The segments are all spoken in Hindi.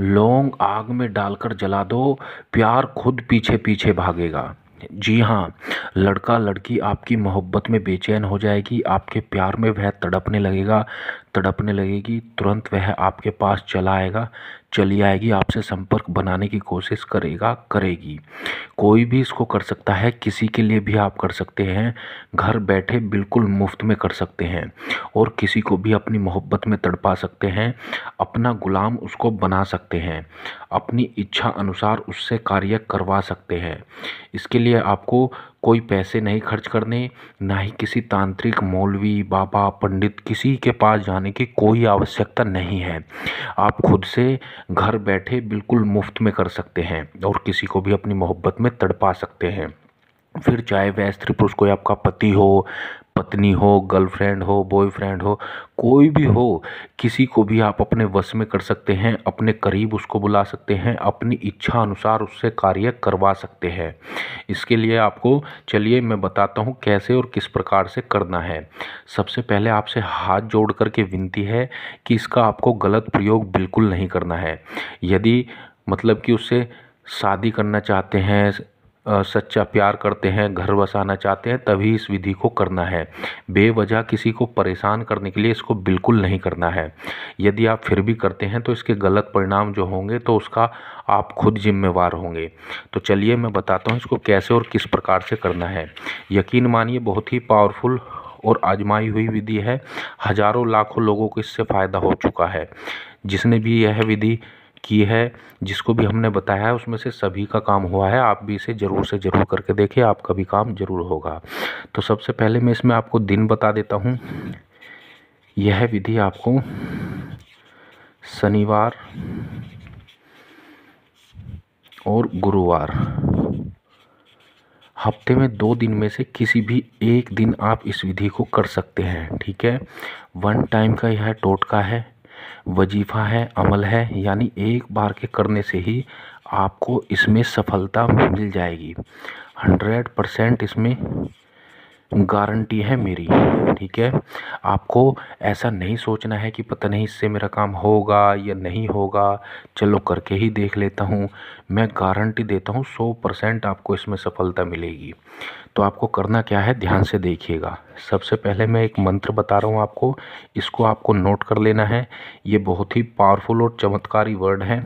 लौंग आग में डालकर जला दो प्यार खुद पीछे पीछे भागेगा जी हाँ लड़का लड़की आपकी मोहब्बत में बेचैन हो जाएगी आपके प्यार में वह तड़पने लगेगा तड़पने लगेगी तुरंत वह आपके पास चला आएगा चली आएगी आपसे संपर्क बनाने की कोशिश करेगा करेगी कोई भी इसको कर सकता है किसी के लिए भी आप कर सकते हैं घर बैठे बिल्कुल मुफ्त में कर सकते हैं और किसी को भी अपनी मोहब्बत में तड़पा सकते हैं अपना गुलाम उसको बना सकते हैं अपनी इच्छा अनुसार उससे कार्य करवा सकते हैं इसके लिए आपको कोई पैसे नहीं खर्च करने ना ही किसी तांत्रिक मौलवी बाबा पंडित किसी के पास जाने की कोई आवश्यकता नहीं है आप खुद से घर बैठे बिल्कुल मुफ्त में कर सकते हैं और किसी को भी अपनी मोहब्बत में तड़पा सकते हैं फिर चाहे वह स्त्री पुरुष कोई आपका पति हो पत्नी हो गर्लफ्रेंड हो बॉयफ्रेंड हो कोई भी हो किसी को भी आप अपने वश में कर सकते हैं अपने करीब उसको बुला सकते हैं अपनी इच्छा अनुसार उससे कार्य करवा सकते हैं इसके लिए आपको चलिए मैं बताता हूँ कैसे और किस प्रकार से करना है सबसे पहले आपसे हाथ जोड़ करके विनती है कि इसका आपको गलत प्रयोग बिल्कुल नहीं करना है यदि मतलब कि उससे शादी करना चाहते हैं सच्चा प्यार करते हैं घर बसाना चाहते हैं तभी इस विधि को करना है बेवजह किसी को परेशान करने के लिए इसको बिल्कुल नहीं करना है यदि आप फिर भी करते हैं तो इसके गलत परिणाम जो होंगे तो उसका आप खुद जिम्मेवार होंगे तो चलिए मैं बताता हूँ इसको कैसे और किस प्रकार से करना है यकीन मानिए बहुत ही पावरफुल और आजमाई हुई विधि है हजारों लाखों लोगों को इससे फ़ायदा हो चुका है जिसने भी यह विधि की है जिसको भी हमने बताया है उसमें से सभी का काम हुआ है आप भी इसे ज़रूर से ज़रूर करके देखिए आपका भी काम ज़रूर होगा तो सबसे पहले मैं इसमें आपको दिन बता देता हूँ यह विधि आपको शनिवार और गुरुवार हफ्ते में दो दिन में से किसी भी एक दिन आप इस विधि को कर सकते हैं ठीक है वन टाइम का यह टोटका है वजीफ़ा है अमल है यानी एक बार के करने से ही आपको इसमें सफलता मिल जाएगी हंड्रेड परसेंट इसमें गारंटी है मेरी ठीक है आपको ऐसा नहीं सोचना है कि पता नहीं इससे मेरा काम होगा या नहीं होगा चलो करके ही देख लेता हूँ मैं गारंटी देता हूँ सौ परसेंट आपको इसमें सफलता मिलेगी तो आपको करना क्या है ध्यान से देखिएगा सबसे पहले मैं एक मंत्र बता रहा हूँ आपको इसको आपको नोट कर लेना है ये बहुत ही पावरफुल और चमत्कारी वर्ड है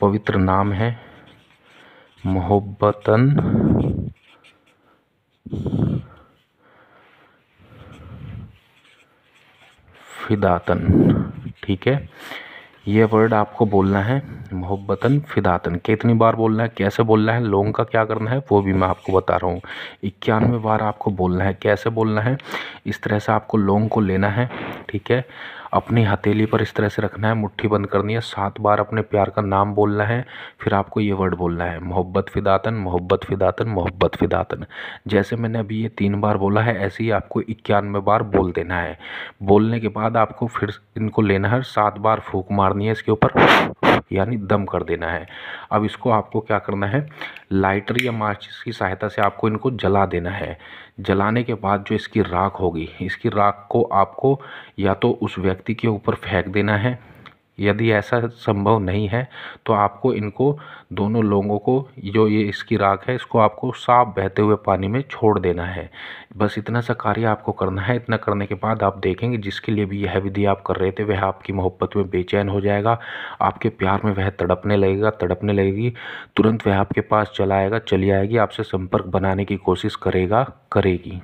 पवित्र नाम है मोहब्बतन फिदातन ठीक है ये वर्ड आपको बोलना है मोहब्बतन फिदातन कितनी बार बोलना है कैसे बोलना है लोगों का क्या करना है वो भी मैं आपको बता रहा हूँ इक्यानवे बार आपको बोलना है कैसे बोलना है इस तरह से आपको लोगों को लेना है ठीक है अपनी हथेली पर इस तरह से रखना है मुट्ठी बंद करनी है सात बार अपने प्यार का नाम बोलना है फिर आपको ये वर्ड बोलना है मोहब्बत फ़िदातन मोहब्बत फ़िदातन मोहब्बत फ़िदातन जैसे मैंने अभी ये तीन बार बोला है ऐसे ही आपको इक्यानवे बार बोल देना है बोलने के बाद आपको फिर इनको लेना है सात बार फूक मारनी है इसके ऊपर यानी दम कर देना है अब इसको आपको क्या करना है लाइटर या माचिस की सहायता से आपको इनको जला देना है जलाने के बाद जो इसकी राख होगी इसकी राख को आपको या तो उस व्यक्ति के ऊपर फेंक देना है यदि ऐसा संभव नहीं है तो आपको इनको दोनों लोगों को जो ये इसकी राख है इसको आपको साफ बहते हुए पानी में छोड़ देना है बस इतना सा कार्य आपको करना है इतना करने के बाद आप देखेंगे जिसके लिए भी यह विधि आप कर रहे थे वह आपकी मोहब्बत में बेचैन हो जाएगा आपके प्यार में वह तड़पने लगेगा तड़पने लगेगी तुरंत वह आपके पास चला आएगा चली आएगी आपसे संपर्क बनाने की कोशिश करेगा करेगी